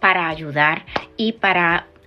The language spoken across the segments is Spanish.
para ayudar y para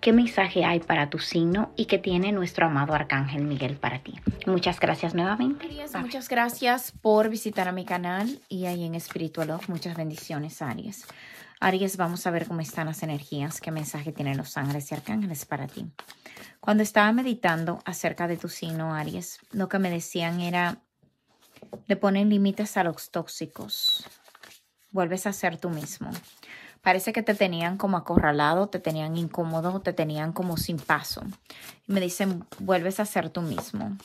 qué mensaje hay para tu signo y qué tiene nuestro amado Arcángel Miguel para ti. Muchas gracias nuevamente. muchas gracias por visitar a mi canal y ahí en Espíritu Love. Muchas bendiciones, Aries. Aries, vamos a ver cómo están las energías, qué mensaje tienen los sangres y arcángeles para ti. Cuando estaba meditando acerca de tu signo, Aries, lo que me decían era, le ponen límites a los tóxicos, vuelves a ser tú mismo. Parece que te tenían como acorralado, te tenían incómodo, te tenían como sin paso. Y Me dicen, vuelves a ser tú mismo.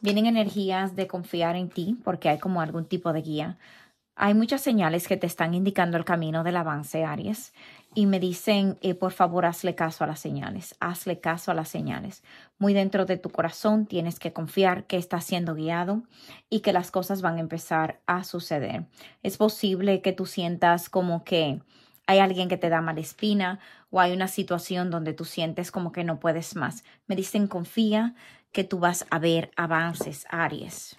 Vienen energías de confiar en ti porque hay como algún tipo de guía hay muchas señales que te están indicando el camino del avance, Aries, y me dicen, eh, por favor, hazle caso a las señales, hazle caso a las señales. Muy dentro de tu corazón tienes que confiar que estás siendo guiado y que las cosas van a empezar a suceder. Es posible que tú sientas como que hay alguien que te da mala espina o hay una situación donde tú sientes como que no puedes más. Me dicen confía que tú vas a ver avances, Aries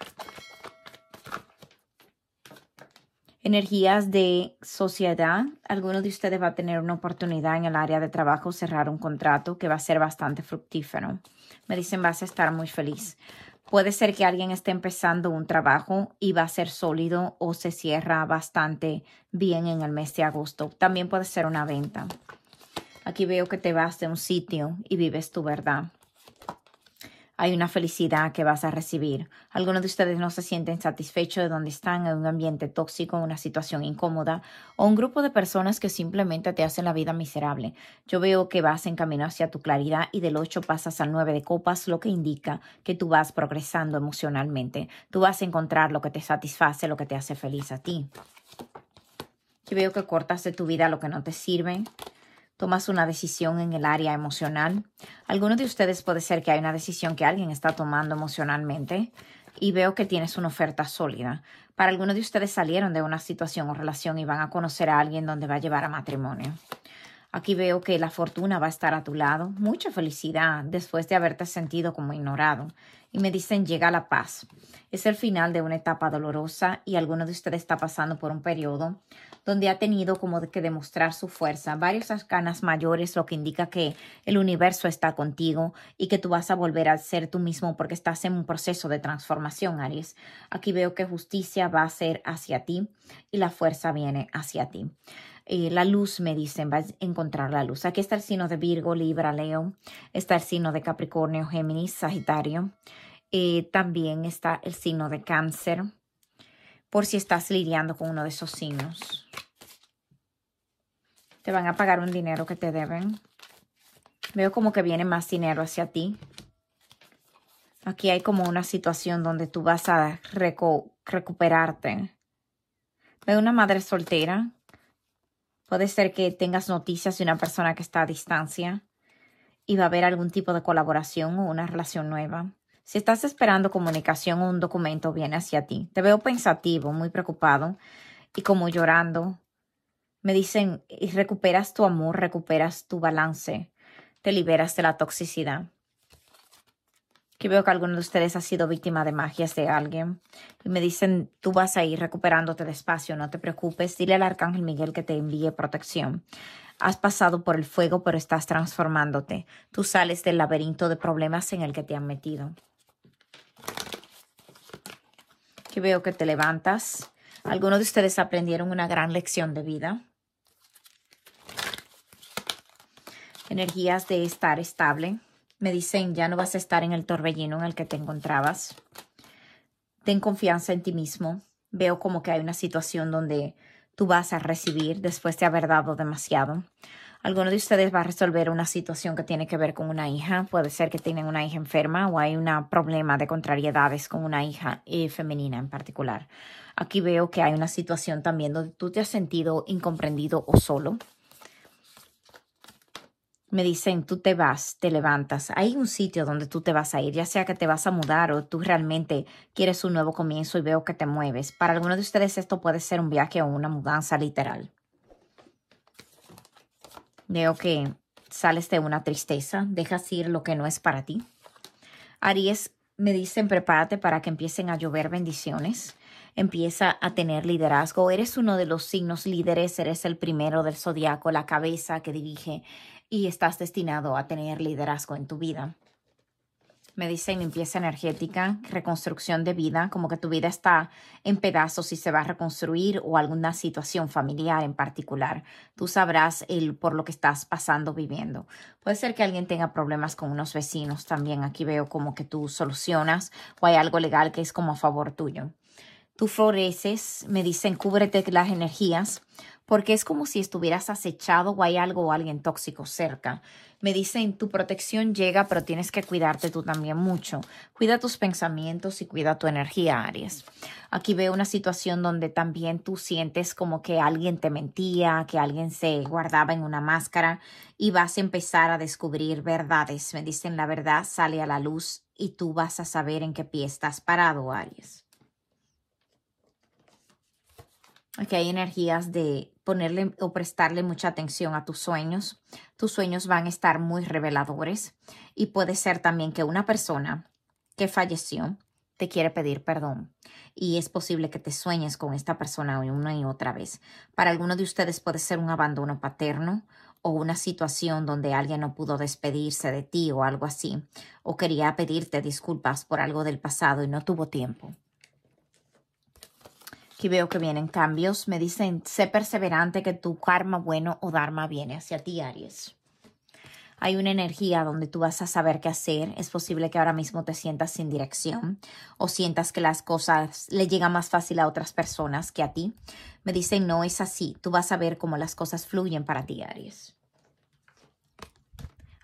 energías de sociedad. alguno de ustedes va a tener una oportunidad en el área de trabajo, cerrar un contrato que va a ser bastante fructífero. Me dicen, vas a estar muy feliz. Puede ser que alguien esté empezando un trabajo y va a ser sólido o se cierra bastante bien en el mes de agosto. También puede ser una venta. Aquí veo que te vas de un sitio y vives tu verdad hay una felicidad que vas a recibir. Algunos de ustedes no se sienten satisfechos de donde están, en un ambiente tóxico, una situación incómoda o un grupo de personas que simplemente te hacen la vida miserable. Yo veo que vas en camino hacia tu claridad y del 8 pasas al 9 de copas, lo que indica que tú vas progresando emocionalmente. Tú vas a encontrar lo que te satisface, lo que te hace feliz a ti. Yo veo que cortas de tu vida lo que no te sirve, tomas una decisión en el área emocional. Algunos de ustedes puede ser que hay una decisión que alguien está tomando emocionalmente y veo que tienes una oferta sólida. Para algunos de ustedes salieron de una situación o relación y van a conocer a alguien donde va a llevar a matrimonio. Aquí veo que la fortuna va a estar a tu lado, mucha felicidad después de haberte sentido como ignorado. Y me dicen, llega la paz. Es el final de una etapa dolorosa y alguno de ustedes está pasando por un periodo donde ha tenido como que demostrar su fuerza. Varios arcanas mayores, lo que indica que el universo está contigo y que tú vas a volver a ser tú mismo porque estás en un proceso de transformación, Aries. Aquí veo que justicia va a ser hacia ti y la fuerza viene hacia ti. Eh, la luz, me dicen, vas a encontrar la luz. Aquí está el signo de Virgo, Libra, Leo, está el signo de Capricornio, Géminis, Sagitario. Eh, también está el signo de Cáncer, por si estás lidiando con uno de esos signos. Te van a pagar un dinero que te deben. Veo como que viene más dinero hacia ti. Aquí hay como una situación donde tú vas a recuperarte. Veo una madre soltera Puede ser que tengas noticias de una persona que está a distancia y va a haber algún tipo de colaboración o una relación nueva. Si estás esperando comunicación o un documento viene hacia ti, te veo pensativo, muy preocupado y como llorando. Me dicen, y recuperas tu amor, recuperas tu balance, te liberas de la toxicidad que veo que alguno de ustedes ha sido víctima de magias de alguien y me dicen, tú vas a ir recuperándote despacio, no te preocupes, dile al arcángel Miguel que te envíe protección. Has pasado por el fuego, pero estás transformándote. Tú sales del laberinto de problemas en el que te han metido. Que veo que te levantas. Algunos de ustedes aprendieron una gran lección de vida. Energías de estar estable. Me dicen, ya no vas a estar en el torbellino en el que te encontrabas. Ten confianza en ti mismo. Veo como que hay una situación donde tú vas a recibir después de haber dado demasiado. Alguno de ustedes va a resolver una situación que tiene que ver con una hija. Puede ser que tienen una hija enferma o hay un problema de contrariedades con una hija eh, femenina en particular. Aquí veo que hay una situación también donde tú te has sentido incomprendido o solo me dicen, tú te vas, te levantas, hay un sitio donde tú te vas a ir, ya sea que te vas a mudar o tú realmente quieres un nuevo comienzo y veo que te mueves. Para algunos de ustedes esto puede ser un viaje o una mudanza literal. Veo que sales de una tristeza, dejas ir lo que no es para ti. Aries, me dicen, prepárate para que empiecen a llover bendiciones empieza a tener liderazgo. Eres uno de los signos líderes, eres el primero del zodiaco, la cabeza que dirige y estás destinado a tener liderazgo en tu vida. Me dicen limpieza energética, reconstrucción de vida, como que tu vida está en pedazos y se va a reconstruir o alguna situación familiar en particular. Tú sabrás el, por lo que estás pasando, viviendo. Puede ser que alguien tenga problemas con unos vecinos también. Aquí veo como que tú solucionas o hay algo legal que es como a favor tuyo. Tú floreces, me dicen, cúbrete las energías, porque es como si estuvieras acechado o hay algo o alguien tóxico cerca. Me dicen, tu protección llega, pero tienes que cuidarte tú también mucho. Cuida tus pensamientos y cuida tu energía, Aries. Aquí veo una situación donde también tú sientes como que alguien te mentía, que alguien se guardaba en una máscara y vas a empezar a descubrir verdades. Me dicen, la verdad sale a la luz y tú vas a saber en qué pie estás parado, Aries. que hay energías de ponerle o prestarle mucha atención a tus sueños. Tus sueños van a estar muy reveladores y puede ser también que una persona que falleció te quiere pedir perdón y es posible que te sueñes con esta persona una y otra vez. Para alguno de ustedes puede ser un abandono paterno o una situación donde alguien no pudo despedirse de ti o algo así, o quería pedirte disculpas por algo del pasado y no tuvo tiempo. Aquí veo que vienen cambios. Me dicen, sé perseverante que tu karma bueno o dharma viene hacia ti, Aries. Hay una energía donde tú vas a saber qué hacer. Es posible que ahora mismo te sientas sin dirección o sientas que las cosas le llegan más fácil a otras personas que a ti. Me dicen, no es así. Tú vas a ver cómo las cosas fluyen para ti, Aries.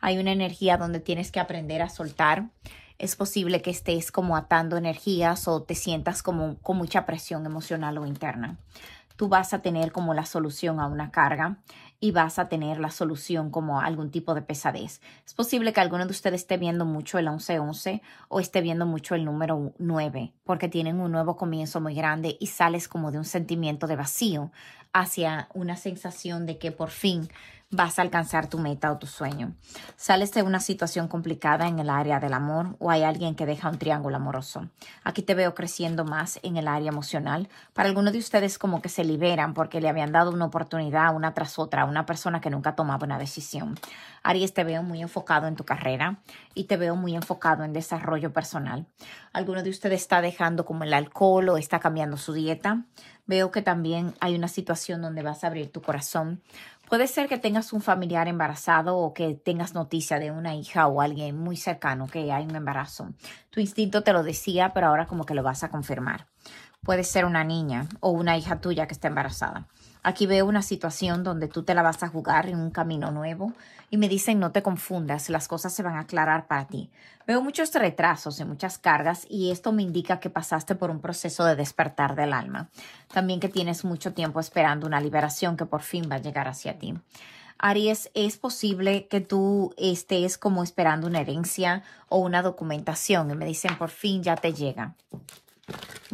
Hay una energía donde tienes que aprender a soltar es posible que estés como atando energías o te sientas como con mucha presión emocional o interna. Tú vas a tener como la solución a una carga y vas a tener la solución como algún tipo de pesadez. Es posible que alguno de ustedes esté viendo mucho el once o esté viendo mucho el número 9 porque tienen un nuevo comienzo muy grande y sales como de un sentimiento de vacío hacia una sensación de que por fin vas a alcanzar tu meta o tu sueño. Sales de una situación complicada en el área del amor o hay alguien que deja un triángulo amoroso. Aquí te veo creciendo más en el área emocional. Para algunos de ustedes como que se liberan porque le habían dado una oportunidad una tras otra a una persona que nunca tomaba una decisión. Aries, te veo muy enfocado en tu carrera y te veo muy enfocado en desarrollo personal. Alguno de ustedes está dejando como el alcohol o está cambiando su dieta. Veo que también hay una situación donde vas a abrir tu corazón Puede ser que tengas un familiar embarazado o que tengas noticia de una hija o alguien muy cercano que hay un embarazo. Tu instinto te lo decía, pero ahora como que lo vas a confirmar. Puede ser una niña o una hija tuya que está embarazada. Aquí veo una situación donde tú te la vas a jugar en un camino nuevo y me dicen no te confundas, las cosas se van a aclarar para ti. Veo muchos retrasos y muchas cargas y esto me indica que pasaste por un proceso de despertar del alma. También que tienes mucho tiempo esperando una liberación que por fin va a llegar hacia ti. Aries, es posible que tú estés como esperando una herencia o una documentación y me dicen por fin ya te llega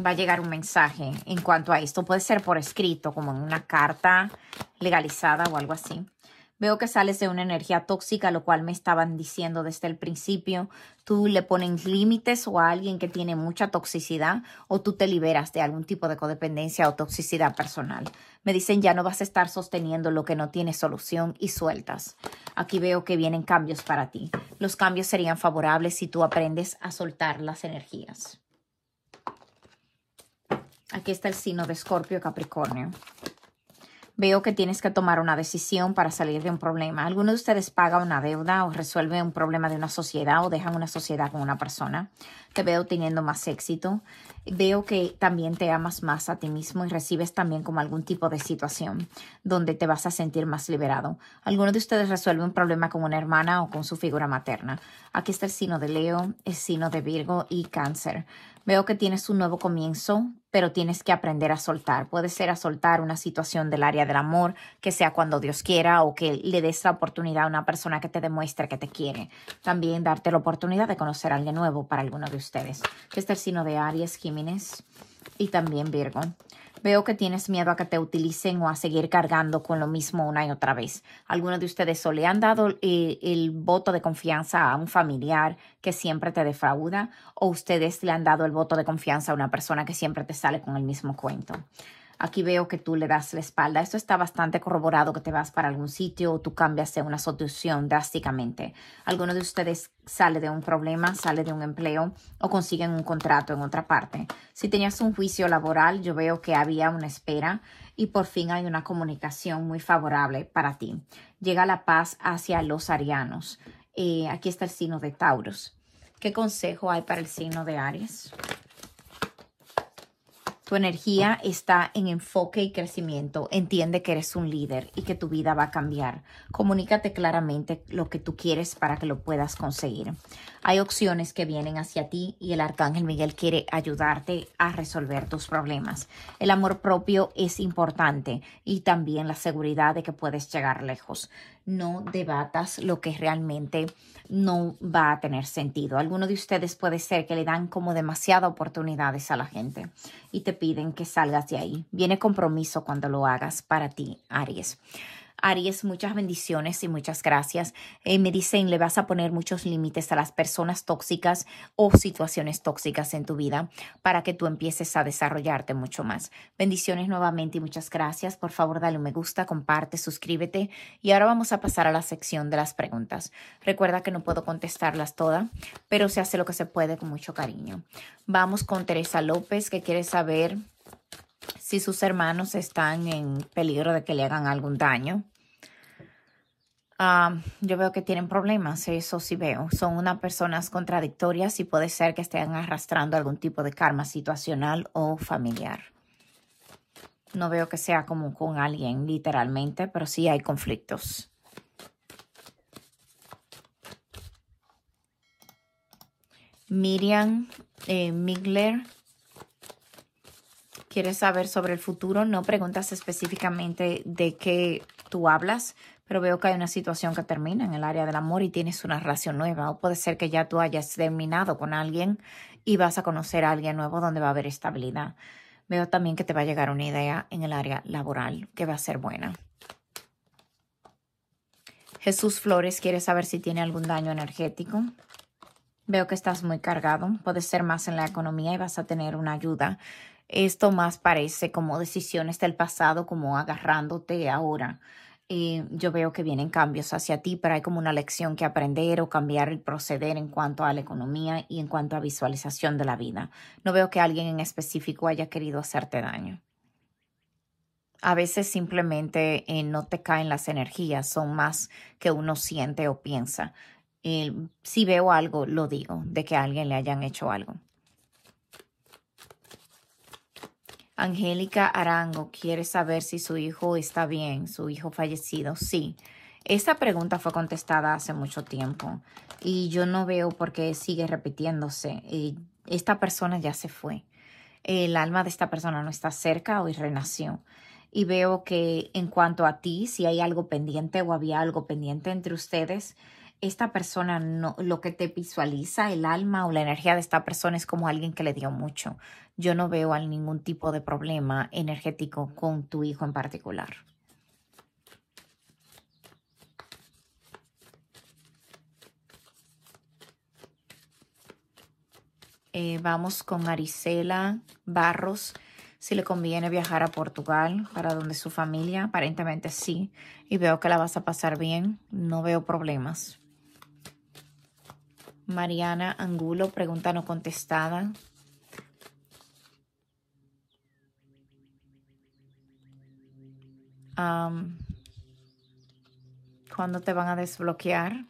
va a llegar un mensaje en cuanto a esto. Puede ser por escrito, como en una carta legalizada o algo así. Veo que sales de una energía tóxica, lo cual me estaban diciendo desde el principio. Tú le pones límites o a alguien que tiene mucha toxicidad o tú te liberas de algún tipo de codependencia o toxicidad personal. Me dicen ya no vas a estar sosteniendo lo que no tiene solución y sueltas. Aquí veo que vienen cambios para ti. Los cambios serían favorables si tú aprendes a soltar las energías. Aquí está el signo de Escorpio Capricornio. Veo que tienes que tomar una decisión para salir de un problema. Alguno de ustedes paga una deuda o resuelve un problema de una sociedad o dejan una sociedad con una persona te veo teniendo más éxito. Veo que también te amas más a ti mismo y recibes también como algún tipo de situación donde te vas a sentir más liberado. Alguno de ustedes resuelve un problema con una hermana o con su figura materna. Aquí está el signo de Leo, el signo de Virgo y Cáncer. Veo que tienes un nuevo comienzo, pero tienes que aprender a soltar. Puede ser a soltar una situación del área del amor, que sea cuando Dios quiera o que le des la oportunidad a una persona que te demuestre que te quiere. También darte la oportunidad de conocer a alguien nuevo para alguno de ustedes ustedes, que es signo de Aries, Jiménez y también Virgo. Veo que tienes miedo a que te utilicen o a seguir cargando con lo mismo una y otra vez. Algunos de ustedes o le han dado eh, el voto de confianza a un familiar que siempre te defrauda o ustedes le han dado el voto de confianza a una persona que siempre te sale con el mismo cuento. Aquí veo que tú le das la espalda. Esto está bastante corroborado que te vas para algún sitio o tú cambias de una solución drásticamente. Alguno de ustedes sale de un problema, sale de un empleo o consiguen un contrato en otra parte. Si tenías un juicio laboral, yo veo que había una espera y por fin hay una comunicación muy favorable para ti. Llega la paz hacia los arianos. Eh, aquí está el signo de Tauros. ¿Qué consejo hay para el signo de Aries? Tu energía está en enfoque y crecimiento. Entiende que eres un líder y que tu vida va a cambiar. Comunícate claramente lo que tú quieres para que lo puedas conseguir. Hay opciones que vienen hacia ti y el arcángel Miguel quiere ayudarte a resolver tus problemas. El amor propio es importante y también la seguridad de que puedes llegar lejos no debatas lo que realmente no va a tener sentido. Algunos de ustedes puede ser que le dan como demasiadas oportunidades a la gente y te piden que salgas de ahí. Viene compromiso cuando lo hagas para ti, Aries. Aries, muchas bendiciones y muchas gracias. Eh, me dicen, le vas a poner muchos límites a las personas tóxicas o situaciones tóxicas en tu vida para que tú empieces a desarrollarte mucho más. Bendiciones nuevamente y muchas gracias. Por favor, dale un me gusta, comparte, suscríbete. Y ahora vamos a pasar a la sección de las preguntas. Recuerda que no puedo contestarlas todas, pero se hace lo que se puede con mucho cariño. Vamos con Teresa López, que quiere saber si sus hermanos están en peligro de que le hagan algún daño. Ah, yo veo que tienen problemas, eso sí veo. Son unas personas contradictorias y puede ser que estén arrastrando algún tipo de karma situacional o familiar. No veo que sea común con alguien literalmente, pero sí hay conflictos. Miriam eh, Migler quieres saber sobre el futuro, no preguntas específicamente de qué tú hablas, pero veo que hay una situación que termina en el área del amor y tienes una relación nueva, o puede ser que ya tú hayas terminado con alguien y vas a conocer a alguien nuevo donde va a haber estabilidad. Veo también que te va a llegar una idea en el área laboral que va a ser buena. Jesús Flores quiere saber si tiene algún daño energético. Veo que estás muy cargado, puede ser más en la economía y vas a tener una ayuda esto más parece como decisiones del pasado, como agarrándote ahora. Eh, yo veo que vienen cambios hacia ti, pero hay como una lección que aprender o cambiar el proceder en cuanto a la economía y en cuanto a visualización de la vida. No veo que alguien en específico haya querido hacerte daño. A veces simplemente eh, no te caen las energías, son más que uno siente o piensa. si veo algo, lo digo, de que a alguien le hayan hecho algo. Angélica Arango quiere saber si su hijo está bien, su hijo fallecido. Sí, esta pregunta fue contestada hace mucho tiempo y yo no veo por qué sigue repitiéndose. esta persona ya se fue. El alma de esta persona no está cerca o renació. Y veo que en cuanto a ti, si hay algo pendiente o había algo pendiente entre ustedes, esta persona no, lo que te visualiza el alma o la energía de esta persona es como alguien que le dio mucho. Yo no veo ningún tipo de problema energético con tu hijo en particular. Eh, vamos con Marisela Barros. Si le conviene viajar a Portugal para donde su familia, aparentemente sí. Y veo que la vas a pasar bien. No veo problemas. Mariana Angulo, pregunta no contestada. ¿Cuándo te van a desbloquear?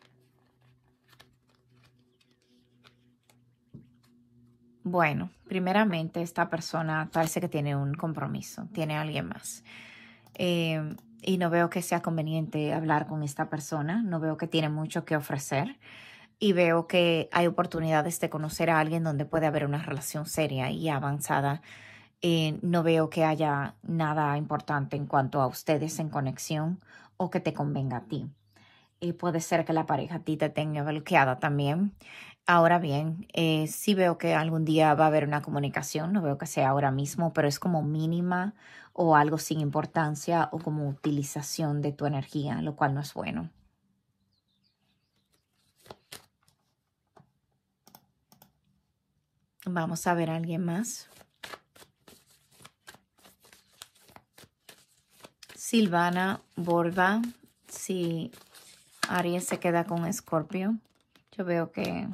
Bueno, primeramente esta persona parece que tiene un compromiso, tiene a alguien más. Em, y no veo que sea conveniente hablar con esta persona, no veo que tiene mucho que ofrecer y veo que hay oportunidades de conocer a alguien donde puede haber una relación seria y avanzada. Eh, no veo que haya nada importante en cuanto a ustedes en conexión o que te convenga a ti. Y eh, puede ser que la pareja a ti te tenga bloqueada también. Ahora bien, eh, sí veo que algún día va a haber una comunicación, no veo que sea ahora mismo, pero es como mínima o algo sin importancia o como utilización de tu energía, lo cual no es bueno. Vamos a ver a alguien más. Silvana Borba, si Aries se queda con Escorpio. Yo veo que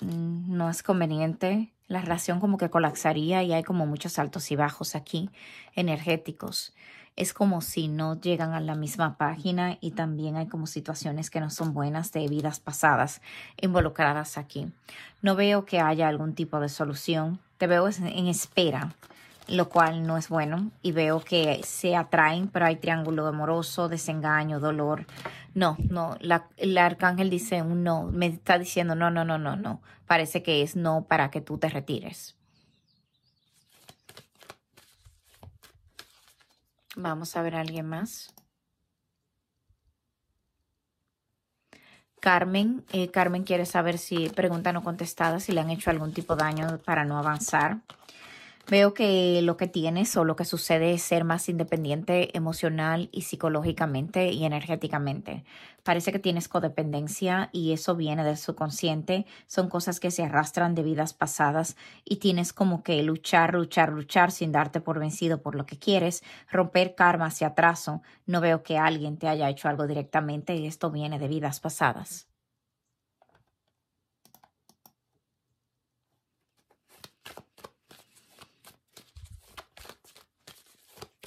no es conveniente. La relación como que colapsaría y hay como muchos altos y bajos aquí, energéticos es como si no llegan a la misma página y también hay como situaciones que no son buenas de vidas pasadas involucradas aquí. No veo que haya algún tipo de solución. Te veo en espera, lo cual no es bueno. Y veo que se atraen, pero hay triángulo amoroso, desengaño, dolor. No, no, el arcángel dice un no. Me está diciendo no, no, no, no, no. Parece que es no para que tú te retires. Vamos a ver a alguien más. Carmen, eh, Carmen quiere saber si pregunta no contestada, si le han hecho algún tipo de daño para no avanzar. Veo que lo que tienes o lo que sucede es ser más independiente emocional y psicológicamente y energéticamente. Parece que tienes codependencia y eso viene del subconsciente. Son cosas que se arrastran de vidas pasadas y tienes como que luchar, luchar, luchar sin darte por vencido por lo que quieres, romper karma hacia atraso. No veo que alguien te haya hecho algo directamente y esto viene de vidas pasadas.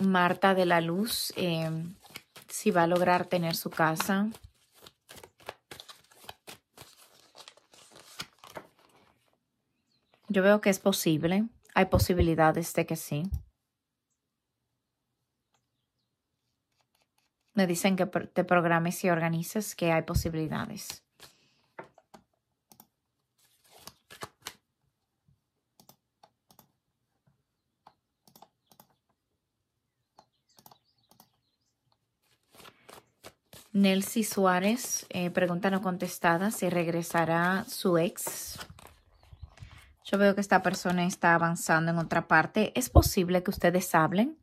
Marta de la Luz, em, si va a lograr tener su casa. Yo veo que es posible. Hay posibilidades de que sí. Me dicen que te programes y organices, que hay posibilidades. Nelcy Suárez, eh, pregunta no contestada, si regresará su ex. Yo veo que esta persona está avanzando en otra parte. Es posible que ustedes hablen.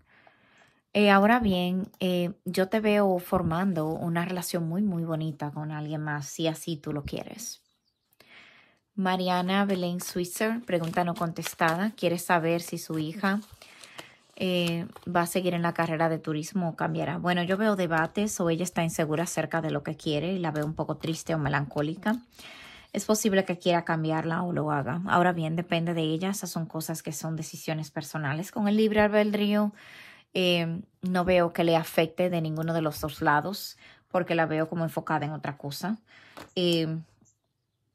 Eh, ahora bien, eh, yo te veo formando una relación muy, muy bonita con alguien más, si así tú lo quieres. Mariana Belén Switzer, pregunta no contestada, quiere saber si su hija eh, va a seguir en la carrera de turismo o cambiará. Bueno, yo veo debates o ella está insegura acerca de lo que quiere y la veo un poco triste o melancólica. Es posible que quiera cambiarla o lo haga. Ahora bien, depende de ella. Esas son cosas que son decisiones personales. Con el libre albedrío eh, no veo que le afecte de ninguno de los dos lados porque la veo como enfocada en otra cosa. Eh,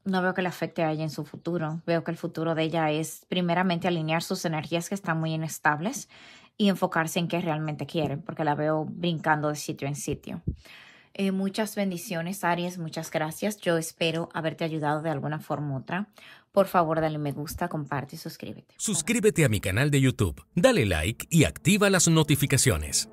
no veo que le afecte a ella en su futuro. Veo que el futuro de ella es primeramente alinear sus energías que están muy inestables y enfocarse en qué realmente quiere, porque la veo brincando de sitio en sitio. Eh, muchas bendiciones, Aries, muchas gracias. Yo espero haberte ayudado de alguna forma u otra. Por favor, dale me gusta, comparte y suscríbete. Suscríbete a mi canal de YouTube, dale like y activa las notificaciones.